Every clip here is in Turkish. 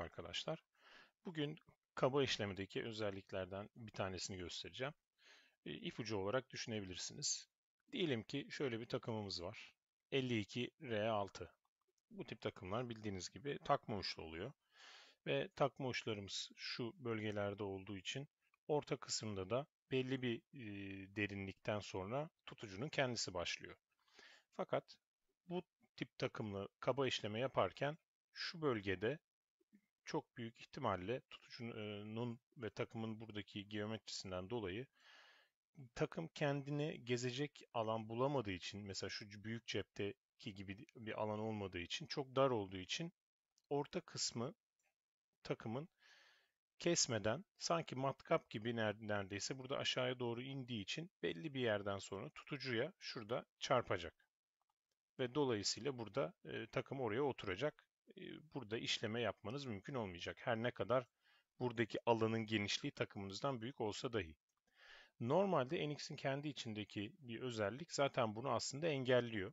Merhaba arkadaşlar. Bugün kaba işlemedeki özelliklerden bir tanesini göstereceğim. E, ipucu olarak düşünebilirsiniz. Diyelim ki şöyle bir takımımız var. 52R6. Bu tip takımlar bildiğiniz gibi takma uçlu oluyor. Ve takma uçlarımız şu bölgelerde olduğu için orta kısımda da belli bir e, derinlikten sonra tutucunun kendisi başlıyor. Fakat bu tip takımlı kaba işleme yaparken şu bölgede çok büyük ihtimalle tutucunun e, ve takımın buradaki geometrisinden dolayı takım kendini gezecek alan bulamadığı için mesela şu büyük cepteki gibi bir alan olmadığı için çok dar olduğu için orta kısmı takımın kesmeden sanki matkap gibi neredeyse burada aşağıya doğru indiği için belli bir yerden sonra tutucuya şurada çarpacak. Ve dolayısıyla burada e, takım oraya oturacak burada işleme yapmanız mümkün olmayacak. Her ne kadar buradaki alanın genişliği takımınızdan büyük olsa dahi. Normalde NX'in kendi içindeki bir özellik zaten bunu aslında engelliyor.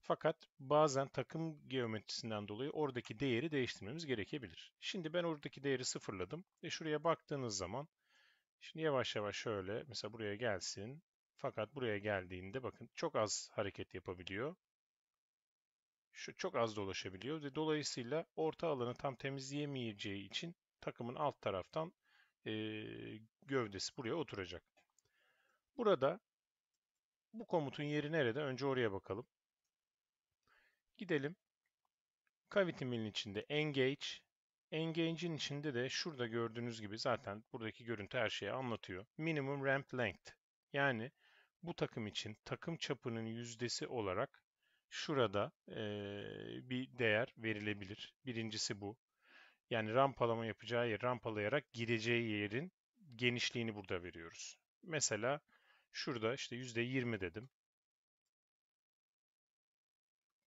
Fakat bazen takım geometrisinden dolayı oradaki değeri değiştirmemiz gerekebilir. Şimdi ben oradaki değeri sıfırladım ve şuraya baktığınız zaman şimdi yavaş yavaş şöyle mesela buraya gelsin. Fakat buraya geldiğinde bakın çok az hareket yapabiliyor çok az dolaşabiliyor ve dolayısıyla orta alanı tam temizleyemeyeceği için takımın alt taraftan e, gövdesi buraya oturacak. Burada bu komutun yeri nerede? Önce oraya bakalım. Gidelim. Cavity mill'in içinde engage. Engage'in içinde de şurada gördüğünüz gibi zaten buradaki görüntü her şeyi anlatıyor. Minimum ramp length. Yani bu takım için takım çapının yüzdesi olarak şurada e, bir değer verilebilir. Birincisi bu. Yani rampalama yapacağı yer, rampalayarak gideceği yerin genişliğini burada veriyoruz. Mesela şurada işte %20 dedim.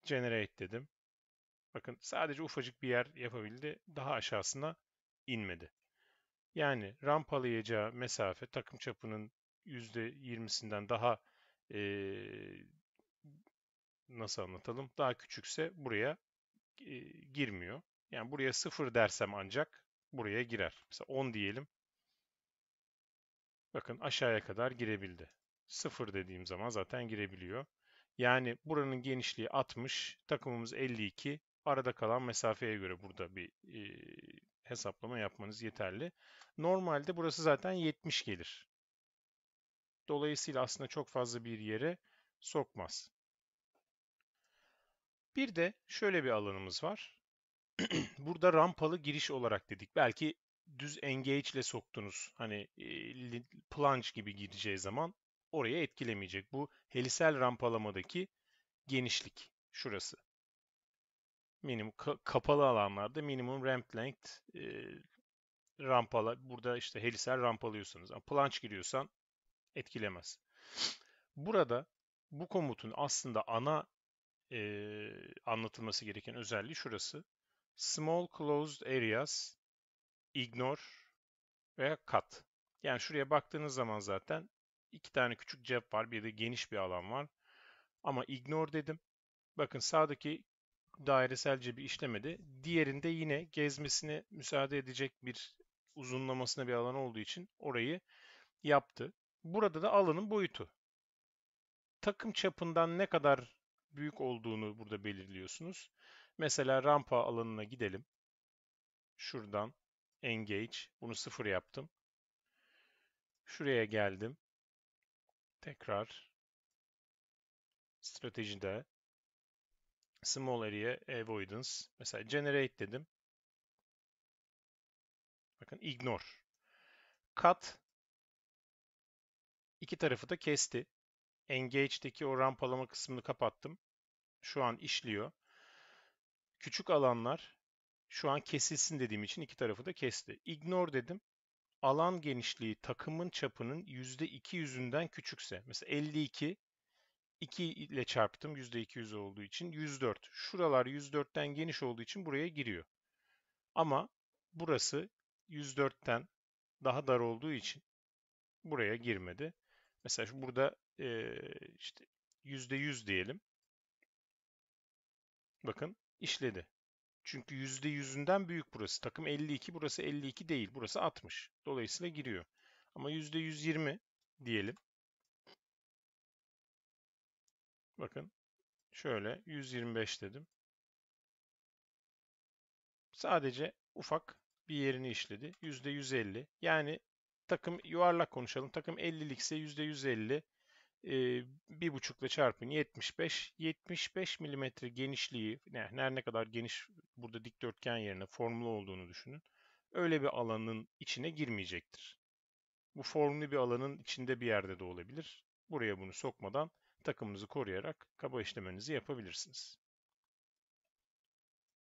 Generate dedim. Bakın sadece ufacık bir yer yapabildi. Daha aşağısına inmedi. Yani rampalayacağı mesafe takım çapının %20'sinden daha e, nasıl anlatalım? Daha küçükse buraya e, girmiyor. Yani buraya 0 dersem ancak buraya girer. Mesela 10 diyelim. Bakın aşağıya kadar girebildi. 0 dediğim zaman zaten girebiliyor. Yani buranın genişliği 60, takımımız 52. Arada kalan mesafeye göre burada bir e, hesaplama yapmanız yeterli. Normalde burası zaten 70 gelir. Dolayısıyla aslında çok fazla bir yere sokmaz. Bir de şöyle bir alanımız var. Burada rampalı giriş olarak dedik. Belki düz engage ile soktunuz. Hani e, plunge gibi gireceği zaman oraya etkilemeyecek. Bu helisel rampalamadaki genişlik şurası. Minimum ka kapalı alanlarda minimum ramp length e, rampala burada işte helisel rampalıyorsanız ama plunge giriyorsan etkilemez. Burada bu komutun aslında ana e, anlatılması gereken özelliği şurası. Small Closed Areas, Ignore veya Cut. Yani şuraya baktığınız zaman zaten iki tane küçük cep var, bir de geniş bir alan var. Ama Ignore dedim. Bakın sağdaki dairesel cebi işlemedi. Diğerinde yine gezmesine müsaade edecek bir uzunlamasına bir alan olduğu için orayı yaptı. Burada da alanın boyutu. Takım çapından ne kadar büyük olduğunu burada belirliyorsunuz. Mesela rampa alanına gidelim. Şuradan engage. Bunu sıfır yaptım. Şuraya geldim. Tekrar stratejide small area avoidance. Mesela generate dedim. Bakın ignore. Cut iki tarafı da kesti. Engage'deki o rampalama kısmını kapattım. Şu an işliyor. Küçük alanlar şu an kesilsin dediğim için iki tarafı da kesti. Ignore dedim. Alan genişliği takımın çapının %200'ünden küçükse. Mesela 52 2 ile çarptım %200 olduğu için 104. Şuralar 104'ten geniş olduğu için buraya giriyor. Ama burası 104'ten daha dar olduğu için buraya girmedi. Mesela şimdi burada e, işte %100 diyelim. Bakın işledi. Çünkü %100'ünden büyük burası. Takım 52, burası 52 değil. Burası 60. Dolayısıyla giriyor. Ama %120 diyelim. Bakın şöyle 125 dedim. Sadece ufak bir yerini işledi. %150. Yani takım yuvarlak konuşalım. Takım 50'likse %150 bir buçukla çarpın 75. 75 milimetre genişliği yani her ne kadar geniş burada dikdörtgen yerine formlu olduğunu düşünün. Öyle bir alanın içine girmeyecektir. Bu formlu bir alanın içinde bir yerde de olabilir. Buraya bunu sokmadan takımınızı koruyarak kaba işlemenizi yapabilirsiniz.